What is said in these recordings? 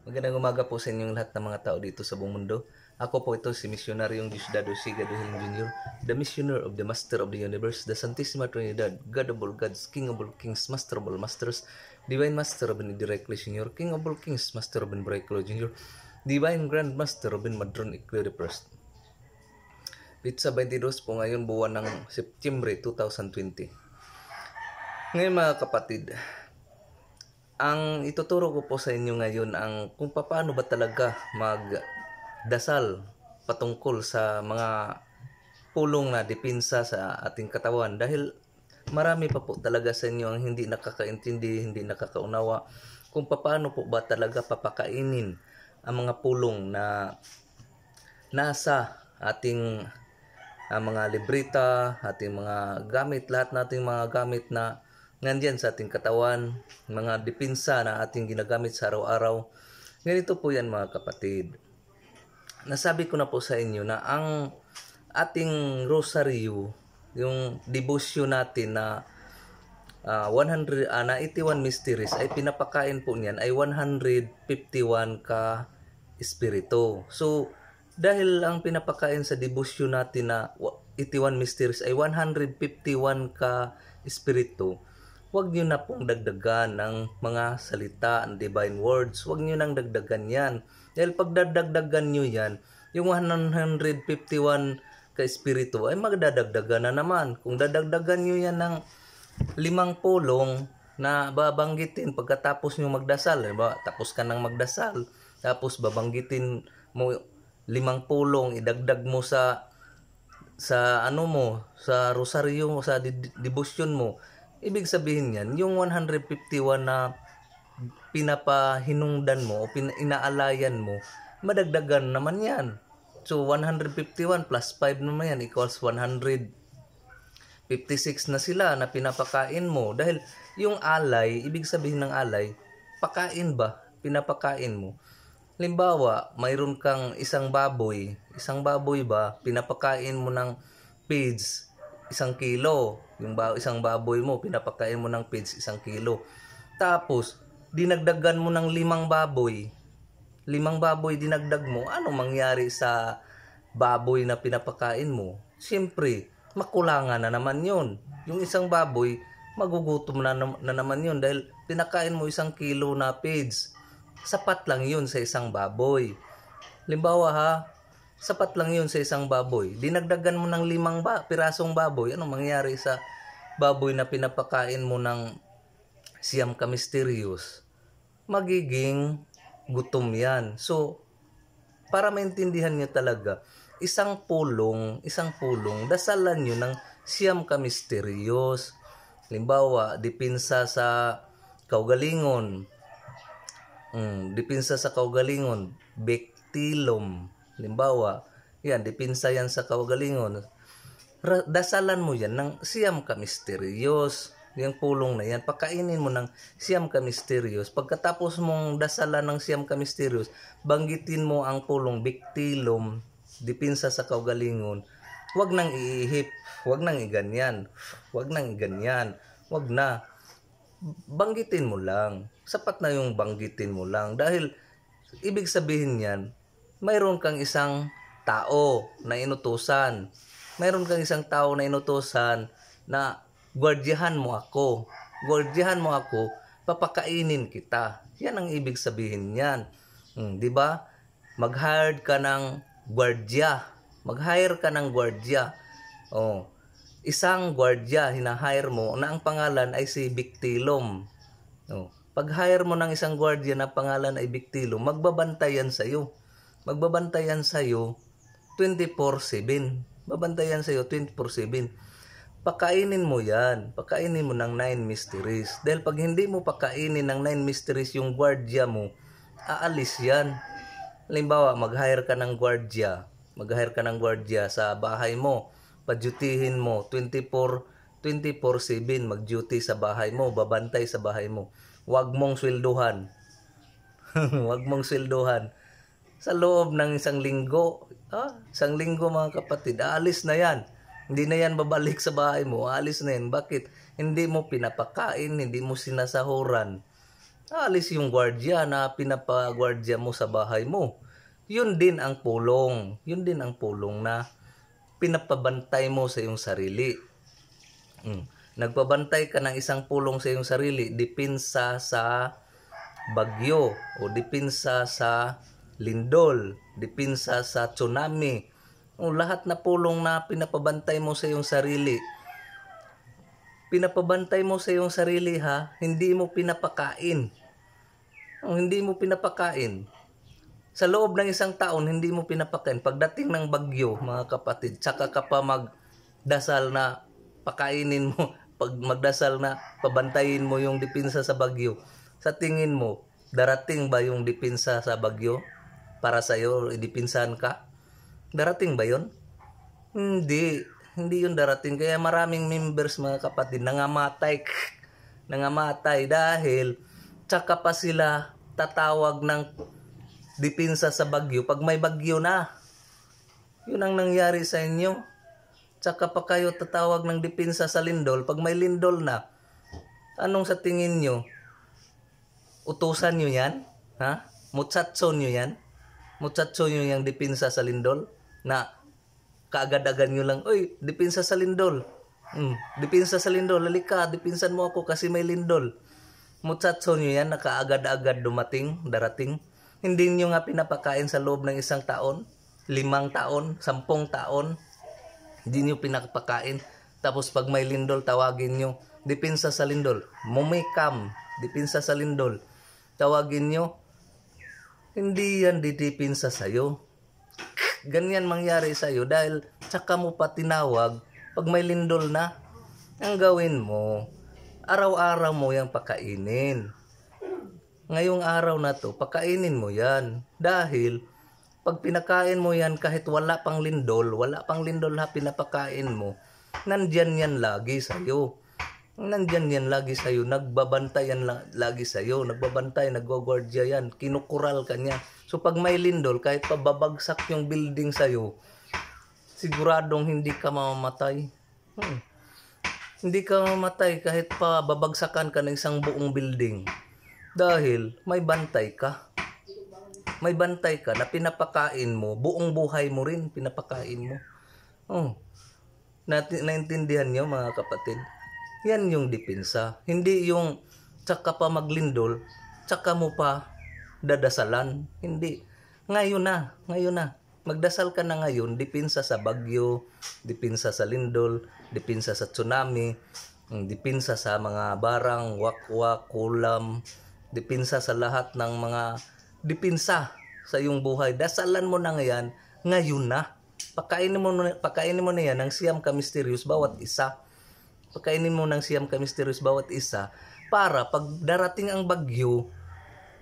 Magandang umaga po sa inyong lahat ng mga tao dito sa buong mundo. Ako po ito si Misyonaryong Diosdado C. Gaduhin Jr., the Missioner of the Master of the Universe, the Santissima Trinidad, God of all Gods, King of all Kings, Master of all Masters, Divine Master Robin Directly Jr., King of all Kings, Master Robin Breaklo Jr., Divine Grand Master Robin Madron Eclere First. Pizza 22 po ngayon buwan ng September 2020. Ngayon mga kapatid, ang ituturo ko po sa inyo ngayon ang kung paano ba talaga magdasal patungkol sa mga pulong na depensa sa ating katawan dahil marami pa po talaga sa inyo ang hindi nakakaintindi, hindi nakakaunawa kung paano po ba talaga papakainin ang mga pulong na nasa ating uh, mga librita, ating mga gamit, lahat nating mga gamit na nandyan sa ating katawan, mga depensa na ating ginagamit sa araw-araw. Ganito po yan mga kapatid. Nasabi ko na po sa inyo na ang ating rosaryo, yung devotion natin na uh, 100 uh, na 81 mysteries ay pinapakain po niyan ay 151 ka espiritu. So dahil ang pinapakain sa devotion natin na 81 mysteries ay 151 ka espiritu, Huwag niyo na pong dagdagan ng mga salita, ang divine words. Huwag niyo nang dagdagan yan. Dahil pag dadagdagan niyo yan, yung 151 ka espiritu ay magdadagdagan na naman. Kung dadagdagan niyo yan ng limang pulong na babanggitin pagkatapos niyo magdasal, diba? tapos ka nang magdasal, tapos babanggitin mo limang pulong, idagdag mo sa sa ano mo, sa rosaryo mo, sa devotion mo, Ibig sabihin yan, yung 151 na pinapahinungdan mo o pin- inaalayan mo, madagdagan naman yan. So, 151 plus 5 naman yan equals 156 na sila na pinapakain mo. Dahil yung alay, ibig sabihin ng alay, pakain ba? Pinapakain mo. Halimbawa, mayroon kang isang baboy. Isang baboy ba? Pinapakain mo ng pigs isang kilo. Yung ba, isang baboy mo, pinapakain mo ng feeds, isang kilo. Tapos, dinagdagan mo ng limang baboy. Limang baboy dinagdag mo, ano mangyari sa baboy na pinapakain mo? Siyempre, makulangan na naman yon. Yung isang baboy, magugutom na, na naman yon dahil pinakain mo isang kilo na feeds. Sapat lang yun sa isang baboy. Limbawa ha, sapat lang yun sa isang baboy. Dinagdagan mo ng limang ba, pirasong baboy, ano mangyayari sa baboy na pinapakain mo ng siyam ka mysterious? Magiging gutom yan. So, para maintindihan nyo talaga, isang pulong, isang pulong, dasalan nyo ng siyam ka mysterious. Halimbawa, dipinsa sa kaugalingon, mm, dipinsa sa kaugalingon, bektilom, Halimbawa, yan, dipinsa yan sa kawagalingon. dasalan mo yan ng siyam ka misteryos. Yung pulong na yan, pakainin mo ng siyam ka misteryos. Pagkatapos mong dasalan ng siyam ka misteryos, banggitin mo ang pulong biktilom, dipinsa sa kawagalingon. Huwag nang iihip, huwag nang iganyan, huwag nang iganyan, huwag na. Banggitin mo lang. Sapat na yung banggitin mo lang. Dahil, ibig sabihin yan, mayroon kang isang tao na inutusan. Mayroon kang isang tao na inutusan na gwardiyahan mo ako. Gwardiyahan mo ako, papakainin kita. Yan ang ibig sabihin niyan. Hmm, 'Di ba? Mag-hire ka ng gwardiya. Mag-hire ka ng gwardiya. Oh, isang gwardiya hinahire mo na ang pangalan ay si Biktilom. Oh, pag hire mo ng isang gwardiya na pangalan ay Biktilom, magbabantay sa iyo magbabantayan sa'yo 24-7. Babantayan sa'yo 24-7. Pakainin mo yan. Pakainin mo ng 9 mysteries. Dahil pag hindi mo pakainin ng 9 mysteries yung gwardya mo, aalis yan. Halimbawa, mag-hire ka ng gwardya. Mag-hire ka ng gwardya sa bahay mo. Padyutihin mo 24 24-7 mag-duty sa bahay mo, babantay sa bahay mo. Huwag mong swelduhan. Huwag mong swelduhan sa loob ng isang linggo. Ah, isang linggo mga kapatid, alis na yan. Hindi na yan babalik sa bahay mo. Alis na yan. Bakit? Hindi mo pinapakain, hindi mo sinasahuran. Alis yung gwardiya na pinapagwardya mo sa bahay mo. Yun din ang pulong. Yun din ang pulong na pinapabantay mo sa iyong sarili. Hmm. Nagpabantay ka ng isang pulong sa iyong sarili, dipinsa sa bagyo o dipinsa sa lindol, dipinsa sa tsunami, ang lahat na pulong na pinapabantay mo sa iyong sarili. Pinapabantay mo sa iyong sarili ha, hindi mo pinapakain. Ang hindi mo pinapakain. Sa loob ng isang taon, hindi mo pinapakain. Pagdating ng bagyo, mga kapatid, tsaka ka pa magdasal na pakainin mo, pag magdasal na pabantayin mo yung dipinsa sa bagyo. Sa tingin mo, darating ba yung dipinsa sa bagyo? para sa iyo, idipinsan ka. Darating ba 'yon? Hindi, hindi 'yon darating. Kaya maraming members mga kapatid nangamatay nangamatay dahil tsaka pa sila tatawag ng dipinsa sa bagyo pag may bagyo na. 'Yun ang nangyari sa inyo. Tsaka pa kayo tatawag ng dipinsa sa lindol pag may lindol na. Anong sa tingin nyo? Utusan nyo yan? Ha? Mutsatson nyo yan? muchacho nyo yung dipinsa sa lindol na kaagad-agad nyo lang, oy, depensa sa lindol. Mm, dipinsa sa lindol, lalika, depensan mo ako kasi may lindol. Muchacho nyo yan na kaagad-agad dumating, darating. Hindi nyo nga pinapakain sa loob ng isang taon, limang taon, sampung taon. Hindi nyo pinapakain. Tapos pag may lindol, tawagin nyo, depensa sa lindol. Mumikam, depensa sa lindol. Tawagin nyo, hindi yan didipin sa sayo. Ganyan mangyari sa iyo dahil tsaka mo pa tinawag pag may lindol na. Ang gawin mo, araw-araw mo yung pakainin. Ngayong araw na to, pakainin mo yan. Dahil pag pinakain mo yan kahit wala pang lindol, wala pang lindol ha pinapakain mo, nandyan yan lagi sa iyo. Nandiyan yan lagi sa'yo, nagbabantay yan lagi sa iyo nagbabantay, nagwagwardya yan, kinukural kanya So pag may lindol, kahit pababagsak yung building sa sa'yo, siguradong hindi ka mamamatay. Hmm. Hindi ka mamamatay kahit pa babagsakan ka ng isang buong building. Dahil may bantay ka may bantay ka na pinapakain mo, buong buhay mo rin pinapakain mo. Oh. Naintindihan niyo mga kapatid? Yan yung depensa. Hindi yung tsaka pa maglindol, tsaka mo pa dadasalan. Hindi. Ngayon na, ngayon na. Magdasal ka na ngayon, dipinsa sa bagyo, dipinsa sa lindol, dipinsa sa tsunami, mm, dipinsa sa mga barang, wakwa, kulam, dipinsa sa lahat ng mga dipinsa sa iyong buhay. Dasalan mo na ngayon, ngayon na. Pakainin mo, pakainin mo na yan ng siyam ka mysterious bawat isa pagkainin mo ng siyam ka mysterious bawat isa para pag darating ang bagyo,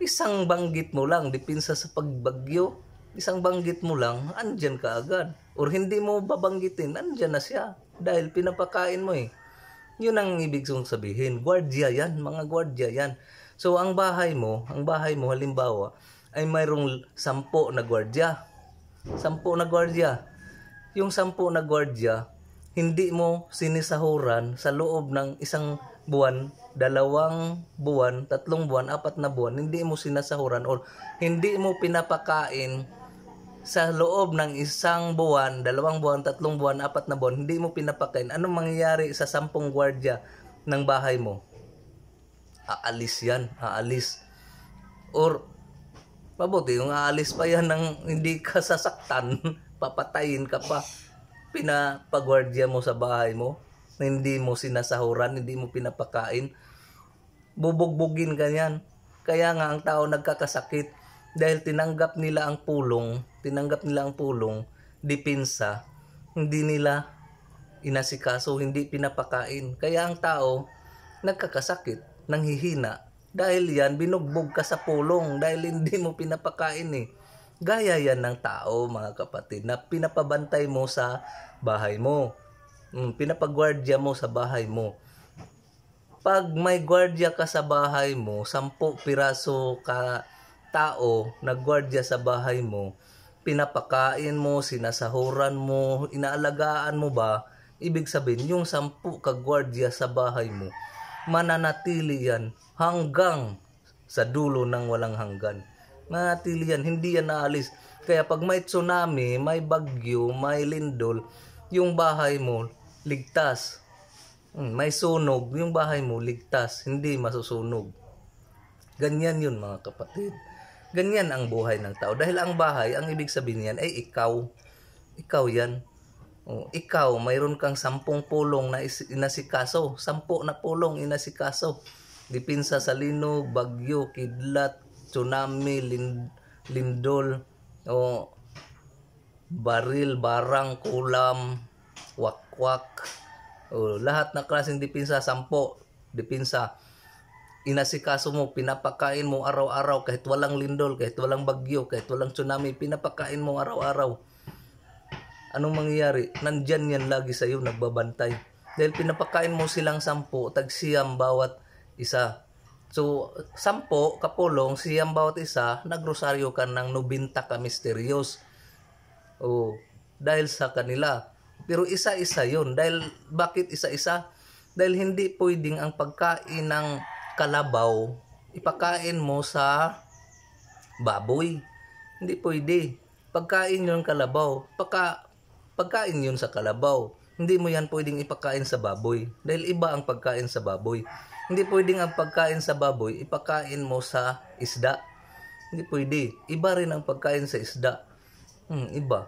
isang banggit mo lang, dipinsa sa pagbagyo, isang banggit mo lang, andyan ka agad. Or hindi mo babanggitin, andyan na siya. Dahil pinapakain mo eh. Yun ang ibig kong sabihin. Gwardiya yan, mga gwardiya yan. So ang bahay mo, ang bahay mo halimbawa, ay mayroong sampo na gwardiya. Sampo na gwardiya. Yung sampo na gwardiya, hindi mo sinisahuran sa loob ng isang buwan, dalawang buwan, tatlong buwan, apat na buwan, hindi mo sinasahuran or hindi mo pinapakain sa loob ng isang buwan, dalawang buwan, tatlong buwan, apat na buwan, hindi mo pinapakain, anong mangyayari sa sampung gwardya ng bahay mo? Aalis yan, aalis. Or, mabuti yung aalis pa yan ng hindi ka sasaktan, papatayin ka pa pinapagwardiya mo sa bahay mo, na hindi mo sinasahuran, hindi mo pinapakain, bubugbugin ka yan. Kaya nga ang tao nagkakasakit dahil tinanggap nila ang pulong, tinanggap nila ang pulong, dipinsa, hindi nila inasikaso, hindi pinapakain. Kaya ang tao nagkakasakit, nanghihina, dahil yan binugbog ka sa pulong dahil hindi mo pinapakain eh. Gaya yan ng tao, mga kapatid, na pinapabantay mo sa bahay mo. Mm, pinapagwardya mo sa bahay mo. Pag may gwardya ka sa bahay mo, sampu piraso ka tao nagwardya sa bahay mo, pinapakain mo, sinasahuran mo, inaalagaan mo ba, ibig sabihin yung sampu kagwardya sa bahay mo, mananatili yan hanggang sa dulo ng walang hanggan. Nanatili yan, hindi yan naalis. Kaya pag may tsunami, may bagyo, may lindol, yung bahay mo ligtas. Hmm, may sunog, yung bahay mo ligtas, hindi masusunog. Ganyan yun mga kapatid. Ganyan ang buhay ng tao. Dahil ang bahay, ang ibig sabihin yan ay ikaw. Ikaw yan. O, oh, ikaw, mayroon kang sampung pulong na inasikaso. Sampu na pulong inasikaso. Dipinsa sa linog, bagyo, kidlat, tsunami, lindol, o baril, barang, kulam, wakwak, o lahat na klaseng dipinsa, sampo, dipinsa. Inasikaso mo, pinapakain mo araw-araw kahit walang lindol, kahit walang bagyo, kahit walang tsunami, pinapakain mo araw-araw. Anong mangyayari? Nandyan yan lagi sa iyo, nagbabantay. Dahil pinapakain mo silang sampo, tagsiyam bawat isa So, sampo, kapulong, siyang bawat isa, nagrosaryo ka ng 90 ka misterios. O, oh, dahil sa kanila. Pero isa-isa yon Dahil, bakit isa-isa? Dahil hindi pwedeng ang pagkain ng kalabaw, ipakain mo sa baboy. Hindi pwede. Pagkain yon kalabaw. Pagka, pagkain yon sa kalabaw. Hindi mo yan pwedeng ipakain sa baboy. Dahil iba ang pagkain sa baboy. Hindi pwedeng ang pagkain sa baboy, ipakain mo sa isda. Hindi pwede. Iba rin ang pagkain sa isda. Hmm, iba.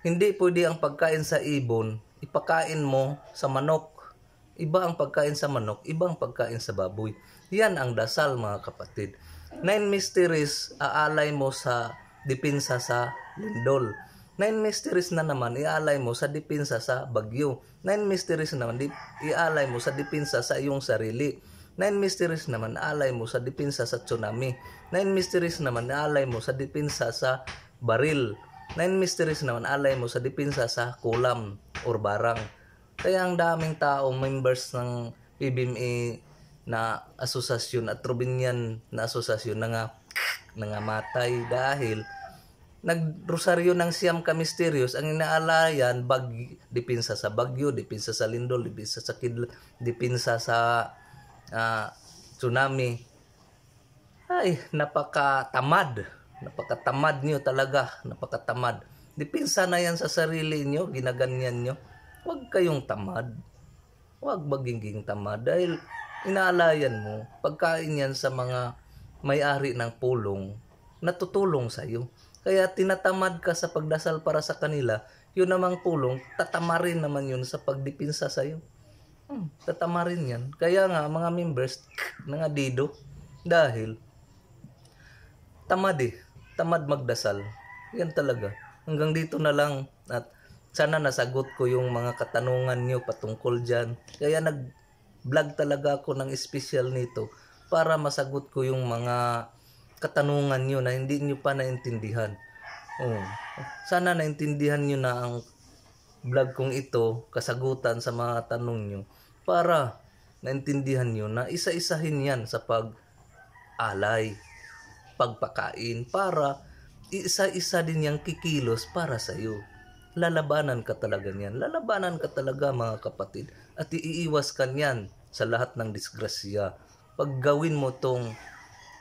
Hindi pwede ang pagkain sa ibon, ipakain mo sa manok. Iba ang pagkain sa manok, ibang pagkain sa baboy. Yan ang dasal mga kapatid. Nine mysteries aalay mo sa dipinsa sa lindol. Nine mysteries na naman ialay mo sa depensa sa bagyo. Nine mysteries naman di, ialay mo sa depensa sa iyong sarili. Nine mysteries naman alay mo sa depensa sa tsunami. Nine mysteries naman alay mo sa depensa sa baril. Nine mysteries naman alay mo sa depensa sa kulam or barang. Kaya ang daming tao, members ng PBME na asosasyon at Robinian na asosasyon na nga nangamatay dahil nagrosaryo ng siyam ka mysterious ang inaalayan bag dipinsa sa bagyo dipinsa sa lindol dipinsa sa kidla dipinsa sa uh, tsunami ay napakatamad napakatamad niyo talaga napakatamad dipinsa na yan sa sarili niyo ginaganyan niyo huwag kayong tamad wag magiging tamad dahil inaalayan mo pagkain yan sa mga may-ari ng pulong natutulong sa iyo kaya tinatamad ka sa pagdasal para sa kanila, yun namang pulong, tatamarin naman yun sa pagdipinsa sa'yo. Hmm, tatamarin rin yan. Kaya nga, mga members, na nga dido, dahil tamad eh. Tamad magdasal. Yan talaga. Hanggang dito na lang at sana nasagot ko yung mga katanungan nyo patungkol dyan. Kaya nag-vlog talaga ako ng special nito para masagot ko yung mga katanungan nyo na hindi nyo pa naintindihan. Oh. Sana naintindihan nyo na ang vlog kong ito, kasagutan sa mga tanong nyo, para naintindihan nyo na isa-isahin yan sa pag-alay, pagpakain, para isa-isa din yung kikilos para sa iyo. Lalabanan ka talaga niyan. Lalabanan ka talaga mga kapatid. At iiwas ka niyan sa lahat ng disgrasya. Pag gawin mo tong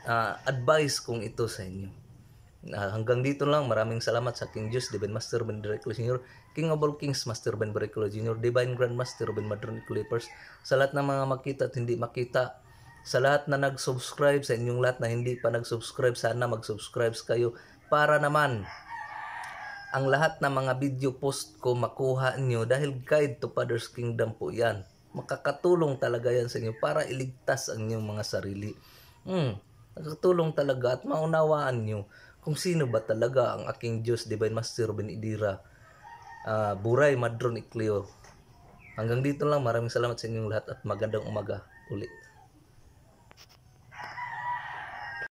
uh, advice kong ito sa inyo. Uh, hanggang dito lang, maraming salamat sa King Diyos, Divine Master Ben Dracula Jr., King of all Kings, Master Ben Dracula Junior, Divine Grand Master Ben Madron Clippers, sa lahat ng mga makita at hindi makita, sa lahat na nag-subscribe, sa inyong lahat na hindi pa nag-subscribe, sana mag-subscribe kayo para naman ang lahat ng mga video post ko makuha nyo dahil guide to Father's Kingdom po yan. Makakatulong talaga yan sa inyo para iligtas ang inyong mga sarili. Hmm. Nakatulong talaga at maunawaan nyo kung sino ba talaga ang aking Diyos, Divine Master Ruben Idira, uh, Buray Madron Ikleo. Hanggang dito lang, maraming salamat sa inyong lahat at magandang umaga ulit.